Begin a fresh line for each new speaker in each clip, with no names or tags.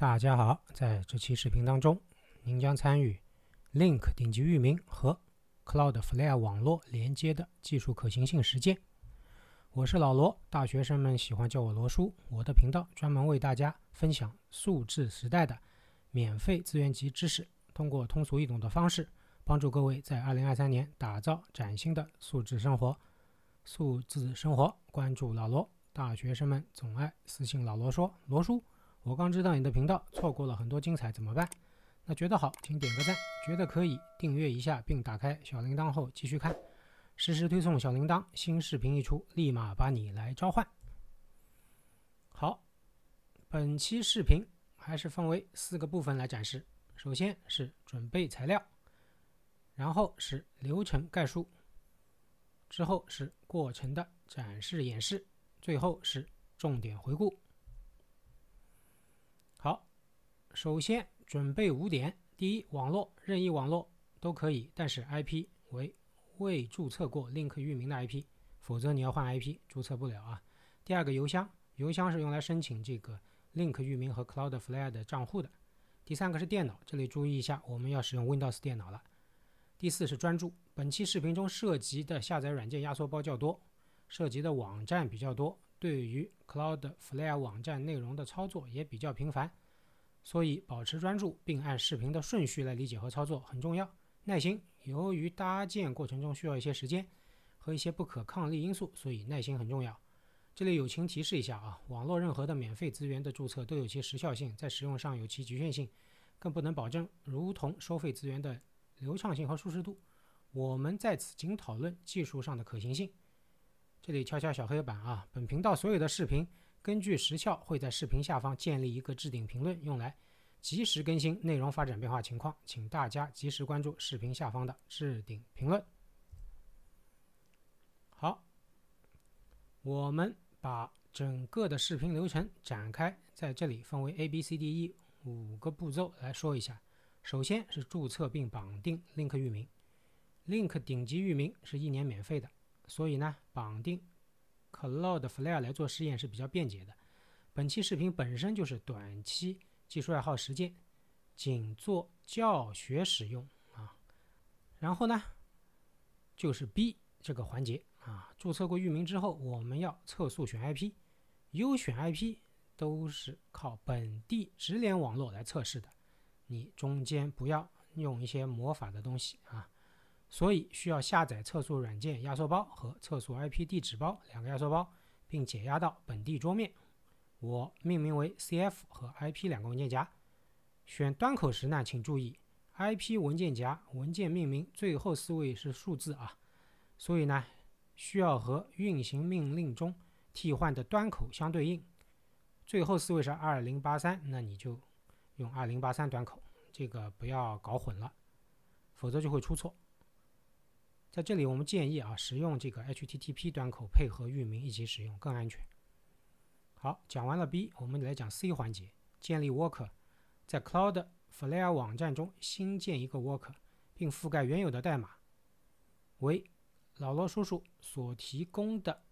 大家好，在这期视频当中，您将参与 Link 顶级域名和 Cloudflare 网络连接的技术可行性实践。我是老罗，大学生们喜欢叫我罗叔。我的频道专门为大家分享数字时代的免费资源及知识，通过通俗易懂的方式，帮助各位在2023年打造崭新的数字生活。数字生活，关注老罗。大学生们总爱私信老罗说：“罗叔。”我刚知道你的频道，错过了很多精彩怎么办？那觉得好，请点个赞；觉得可以，订阅一下，并打开小铃铛后继续看，实时推送小铃铛，新视频一出，立马把你来召唤。好，本期视频还是分为四个部分来展示：首先是准备材料，然后是流程概述，之后是过程的展示演示，最后是重点回顾。首先准备五点：第一，网络任意网络都可以，但是 IP 为未注册过 Link 域名的 IP，否则你要换 IP 注册不了啊。第二个邮箱，邮箱是用来申请这个 Link 域名和 Cloudflare 的账户的。第三个是电脑，这里注意一下，我们要使用 Windows 电脑了。第四是专注，本期视频中涉及的下载软件压缩包较多，涉及的网站比较多，对于 Cloudflare 网站内容的操作也比较频繁。所以，保持专注，并按视频的顺序来理解和操作很重要。耐心，由于搭建过程中需要一些时间和一些不可抗力因素，所以耐心很重要。这里友情提示一下啊，网络任何的免费资源的注册都有其时效性，在使用上有其局限性，更不能保证如同收费资源的流畅性和舒适度。我们在此仅讨论技术上的可行性。这里敲敲小黑板啊，本频道所有的视频。根据时效，会在视频下方建立一个置顶评论，用来及时更新内容发展变化情况，请大家及时关注视频下方的置顶评论。好，我们把整个的视频流程展开，在这里分为 A、B、C、D、E 五个步骤来说一下。首先是注册并绑定 Link 域名，Link 顶级域名是一年免费的，所以呢，绑定。Cloudflare 来做试验是比较便捷的。本期视频本身就是短期技术爱好实践，仅做教学使用啊。然后呢，就是 B 这个环节啊，注册过域名之后，我们要测速选 IP，优选 IP 都是靠本地直连网络来测试的，你中间不要用一些魔法的东西啊。所以需要下载测速软件压缩包和测速 IP 地址包两个压缩包，并解压到本地桌面。我命名为 CF 和 IP 两个文件夹。选端口时呢，请注意 IP 文件夹文件命名最后四位是数字啊，所以呢，需要和运行命令中替换的端口相对应。最后四位是二零八三，那你就用二零八三端口，这个不要搞混了，否则就会出错。在这里，我们建议啊使用这个 HTTP 端口配合域名一起使用更安全。好，讲完了 B，我们来讲 C 环节，建立 Worker，在 Cloudflare 网站中新建一个 Worker，并覆盖原有的代码，为老罗叔叔所提供的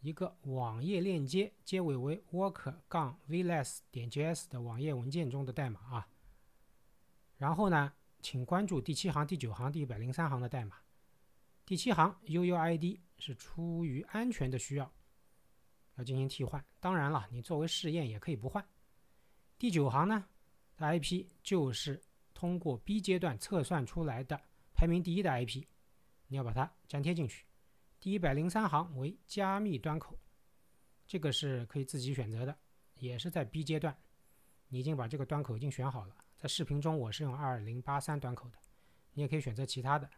一个网页链接，结尾为 w o r k e r 杠 v l s 点 j s 的网页文件中的代码啊。然后呢，请关注第七行、第九行、第一百零三行的代码。第七行 UU ID 是出于安全的需要，要进行替换。当然了，你作为试验也可以不换。第九行呢，IP 就是通过 B 阶段测算出来的排名第一的 IP，你要把它粘贴进去。第一百零三行为加密端口，这个是可以自己选择的，也是在 B 阶段。你已经把这个端口已经选好了，在视频中我是用二零八三端口的，你也可以选择其他的。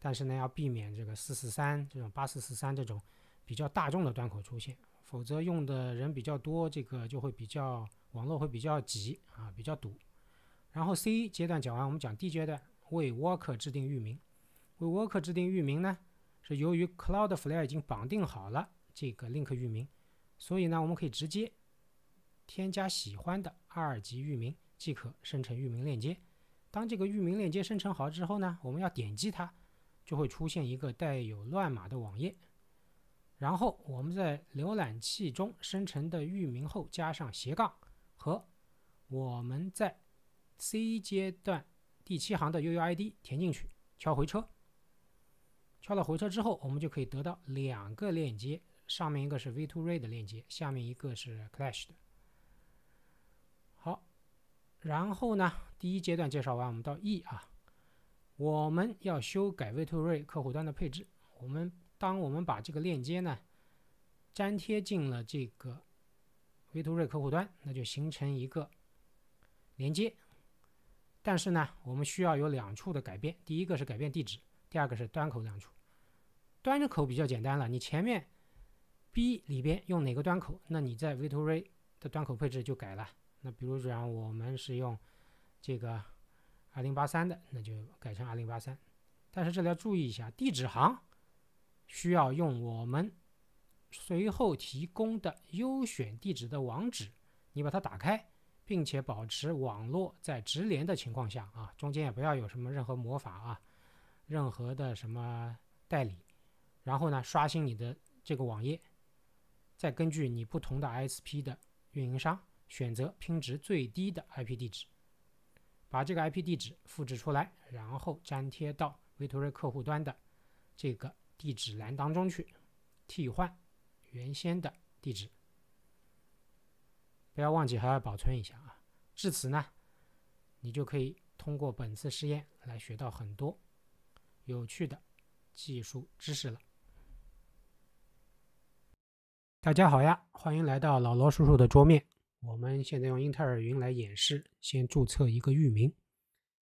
但是呢，要避免这个四四三这种八四四三这种比较大众的端口出现，否则用的人比较多，这个就会比较网络会比较挤啊，比较堵。然后 C 阶段讲完，我们讲 D 阶段，为 Worker 制定域名。为 Worker 制定域名呢，是由于 Cloudflare 已经绑定好了这个 Link 域名，所以呢，我们可以直接添加喜欢的二级域名，即可生成域名链接。当这个域名链接生成好之后呢，我们要点击它。就会出现一个带有乱码的网页，然后我们在浏览器中生成的域名后加上斜杠，和我们在 C 阶段第七行的 UUID 填进去，敲回车。敲了回车之后，我们就可以得到两个链接，上面一个是 v2ray 的链接，下面一个是 Clash 的。好，然后呢，第一阶段介绍完，我们到 E 啊。我们要修改 v 2 r t o r a y 客户端的配置。我们当我们把这个链接呢粘贴进了这个 v 2 r t o r a y 客户端，那就形成一个连接。但是呢，我们需要有两处的改变：第一个是改变地址，第二个是端口两处。端口比较简单了，你前面 B 里边用哪个端口，那你在 v 2 t o r a y 的端口配置就改了。那比如讲，我们是用这个。二零八三的，那就改成二零八三。但是这里要注意一下，地址行需要用我们随后提供的优选地址的网址，你把它打开，并且保持网络在直连的情况下啊，中间也不要有什么任何魔法啊，任何的什么代理。然后呢，刷新你的这个网页，再根据你不同的 SP 的运营商，选择拼值最低的 IP 地址。把这个 IP 地址复制出来，然后粘贴到维图瑞客户端的这个地址栏当中去，替换原先的地址。不要忘记还要保存一下啊！至此呢，你就可以通过本次实验来学到很多有趣的技术知识了。大家好呀，欢迎来到老罗叔叔的桌面。我们现在用英特尔云来演示，先注册一个域名。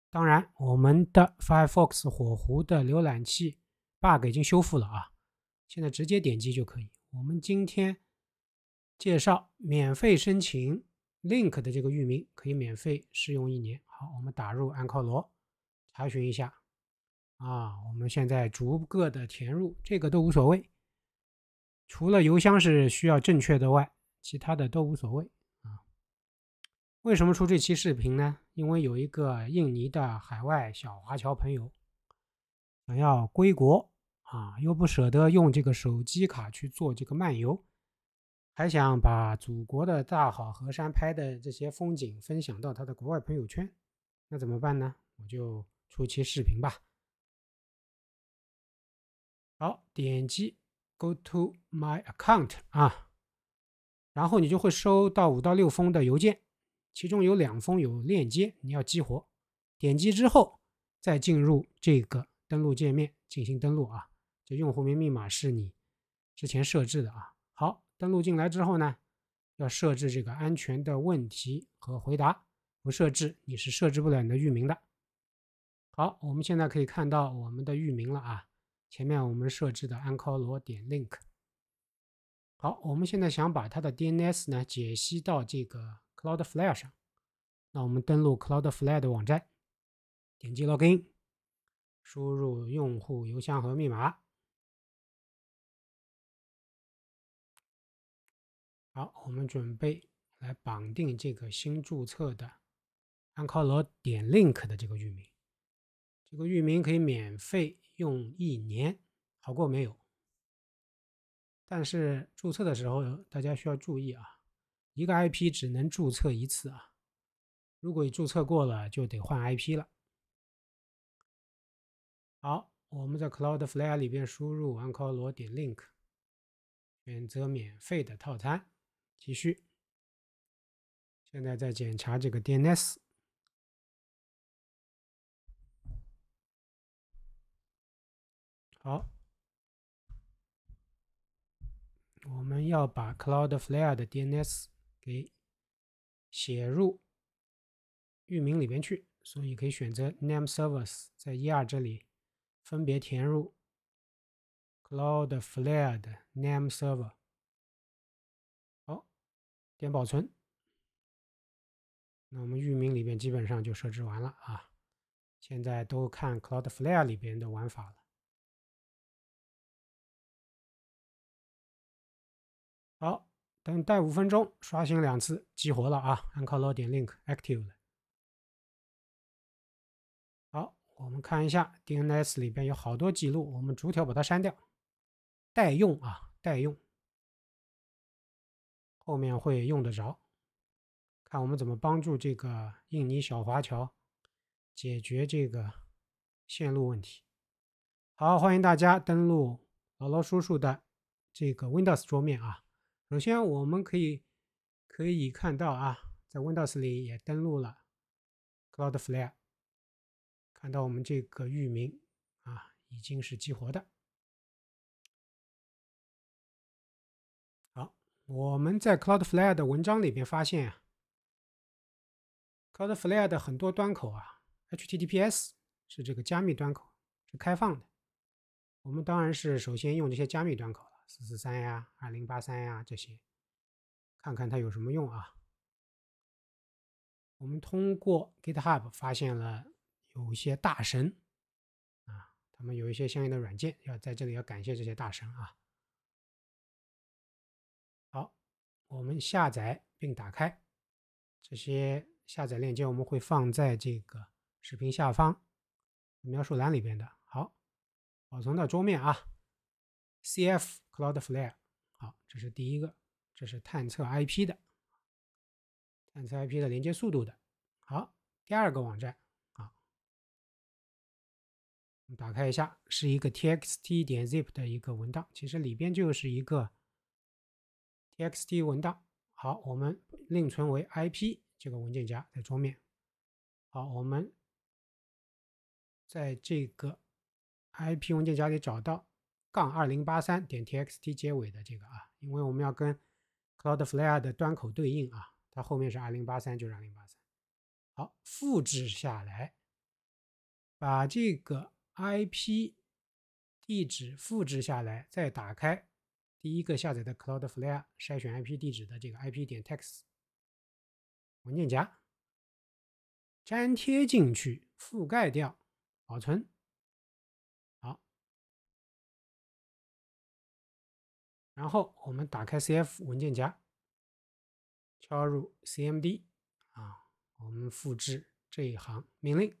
当然，我们的 Firefox 火狐的浏览器 bug 已经修复了啊，现在直接点击就可以。我们今天介绍免费申请 Link 的这个域名，可以免费试用一年。好，我们打入安靠罗，查询一下。啊，我们现在逐个的填入，这个都无所谓，除了邮箱是需要正确的外，其他的都无所谓。为什么出这期视频呢？因为有一个印尼的海外小华侨朋友，想要归国啊，又不舍得用这个手机卡去做这个漫游，还想把祖国的大好河山拍的这些风景分享到他的国外朋友圈，
那怎么办呢？我就出期视频吧。好，点击 Go to my account 啊，
然后你就会收到五到六封的邮件。其中有两封有链接，你要激活，点击之后再进入这个登录界面进行登录啊。这用户名密码是你之前设置的啊。好，登录进来之后呢，要设置这个安全的问题和回答，不设置你是设置不了你的域名的。好，我们现在可以看到我们的域名了啊。前面我们设置的安考罗点 link。好，我们现在想把它的 DNS 呢解析到这个。Cloudflare 上，那我们登录 Cloudflare 的
网站，点击 Login，输入用户邮箱和密码。好，我们准备来绑定这个新注册的安靠罗
点 Link 的这个域名，这个域名可以免费用一年，好过没有？但是注册的时候大家需要注意啊。一个 IP 只能注册一次啊！如果注册过了，就得换 IP 了。好，我们在 Cloudflare 里边输入 a n c l o r 点 link，选择免费的套餐，
继续。现在在检查这个 DNS。好，我们要把 Cloudflare 的 DNS。给写入域名里边去，
所以可以选择 name servers，在 e 二这里分别填入
Cloudflare 的 name server，好，点保存。那我们域名里边基本上就设置完了啊，现在都看 Cloudflare 里边的玩法了。等待五分钟，刷新两次，激活了啊！Ankalo 点 link active 了。好，我们看一下 DNS 里边有好多记录，我们逐条把它删掉，待用啊，待用。
后面会用得着。看我们怎么帮助这个印尼小华侨解决这个线路问题。好，欢迎大家登录姥姥叔叔的这个 Windows 桌面啊。首先，我们可以可以看到啊，在 Windows 里也登录了 Cloudflare，
看到我们这个域名啊已经是激活的。好，我们在 Cloudflare 的文章里边发现，Cloudflare 啊的很多端口
啊，HTTPS 是这个加密端口，是开放的。我们当然是首先用这些加密端口了。四四三呀，二零八三呀，这些看看它有什么用啊？我们通过 GitHub 发
现了有一些大神啊，他们有一些相应的软件，要在这里要感谢这些大神啊。好，我
们下载并打开这些下载链接，我们会放在这个视频下方描述栏里边的。好，保存到桌面啊。Cf Cloudflare，好，这是第一个，这是探测
IP 的，探测 IP 的连接速度的。好，第二个网站啊，我们打开一下，是一个 txt
点 zip 的一个文档，其实里边就是一个 txt 文档。好，我们另存为 IP 这个文件夹在桌面。好，我们在这个 IP 文件夹里找到。杠二零八三点 txt 结尾的这个啊，因为我们要跟 Cloudflare 的端口对应啊，它后面是二零八三就是二零八三。好，复制下来，把这个 IP 地址复制下来，再打开第一个下载的 Cloudflare 筛选 IP 地址的这
个 IP 点 txt 文件夹，粘贴进去，覆盖掉，保存。然后我们打开 CF 文件夹，敲入 CMD 啊，我们复制这一行
命令，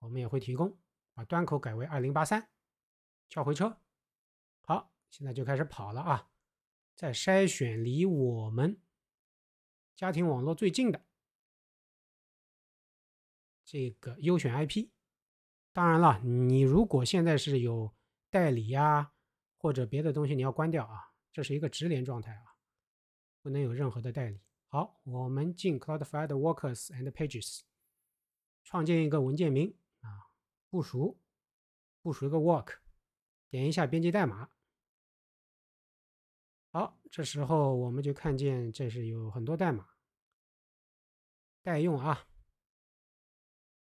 我们也会提供把端口改为二零八三，敲回车，
好，现在就开始跑了啊！再筛选离我们家庭网络最近的这个优选 IP。当然了，你如果现在是有代理
呀或者别的东西，你要关掉啊。这是一个直连状态啊，不能有任何的代理。好，我们进 Cloudflare Workers and Pages，创建一个文件名啊，部署，部署一个 Work，点一下
编辑代码。好，这时候我们就看见这是有很多代码，待用啊。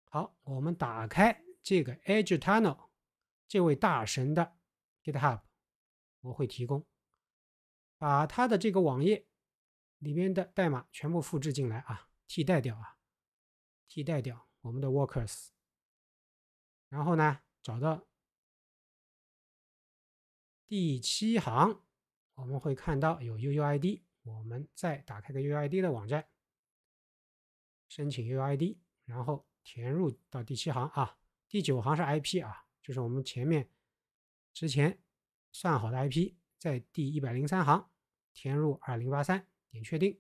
好，我们打开这个 Edge Tunnel，这位大神的 GitHub，我会提供。把它的这个网页
里面的代码全部复制进来啊，替代掉啊，替代掉我们的 workers。然后呢，找到第七行，我们会看到有 UUID，我们再
打开个 UUID 的网站，申请 UUID，然后填入到第七行啊，第九行是 IP 啊，就是我们前面之前算好的 IP，在第一百零三行。填入二零八三点确定，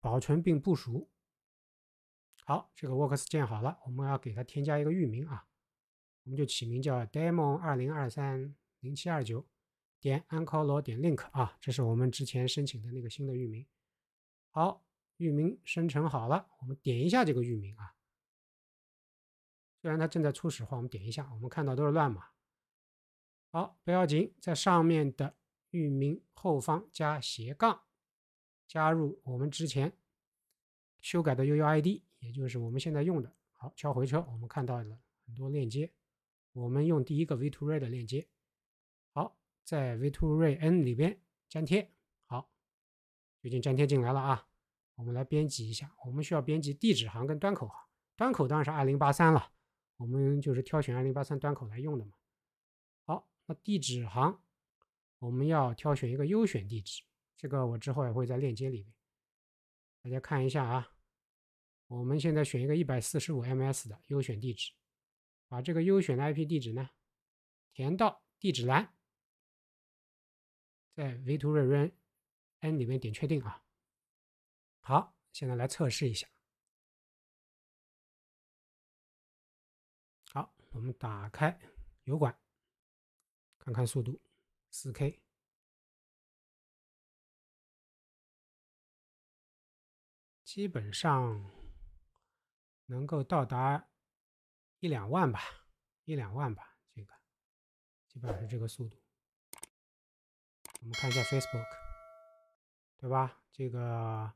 保存并部署。好，这个 works 建好了，我们要给它添加一个域名啊，我们就起名叫 demo 二零二三零七二九点安考 o 点 link 啊，这是我们之前申请的那个新的域名。好，域名生成好了，我们点一下这个域名啊。虽然它正在初始化，我们点一下，我们看到都是乱码。好，不要紧，在上面的。域名后方加斜杠，加入我们之前修改的 U U I D，也就是我们现在用的。好，敲回车，我们看到了很多链接。我们用第一个 V t o Ray 的链接。好，在 V t o Ray N 里边粘贴。好，已经粘贴进来了啊。我们来编辑一下，我们需要编辑地址行跟端口行。端口当然是二零八三了，我们就是挑选二零八三端口来用的嘛。好，那地址行。我们要挑选一个优选地址，这个我之后也会在链接里面，大家看一下啊。我们现在选一个一百四十五 ms 的优选地址，把这个优选的 IP 地址呢填到地址栏，
在 V2Ray N 里面点确定啊。好，现在来测试一下。好，我们打开油管，看看速度。四 K，基本上能够到达一两万吧，一两万吧，这个基本上是这个速度。我们看一下 Facebook，对吧？这个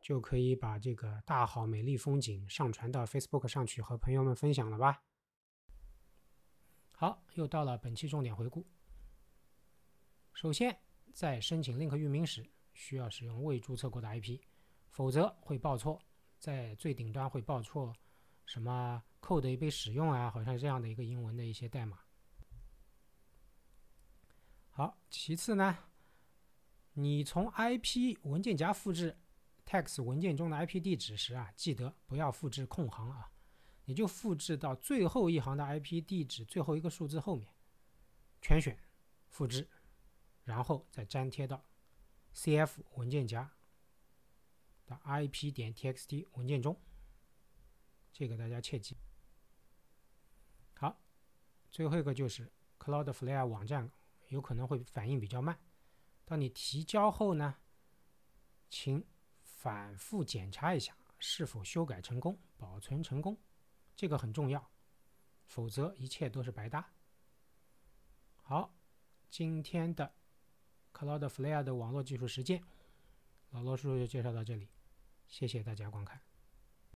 就可以把这个大好美丽风景上传到 Facebook 上去和朋友们分享了吧。好，又到了本期重点回顾。首先，在申请 Link 域名时，需要使用未注册过的 IP，否则会报错。在最顶端会报错，什么 Code 被使用啊，好像是这样的一个英文的一些代码。好，其次呢，你从 IP 文件夹复制 text 文件中的 IP 地址时啊，记得不要复制空行啊，你就复制到最后一行的 IP 地址最后一个数字后面，全选复制。然后再粘贴到 C F 文件夹的 I P 点 T X T 文件中。这个大家切记。好，最后一个就是 Cloudflare 网站有可能会反应比较慢。当你提交后呢，请反复检查一下是否修改成功、保存成功，这个很重要，否则一切都是白搭。好，今天的。Cloudflare 的网络技术实践，老罗叔叔就介绍到这里，谢谢大家观看。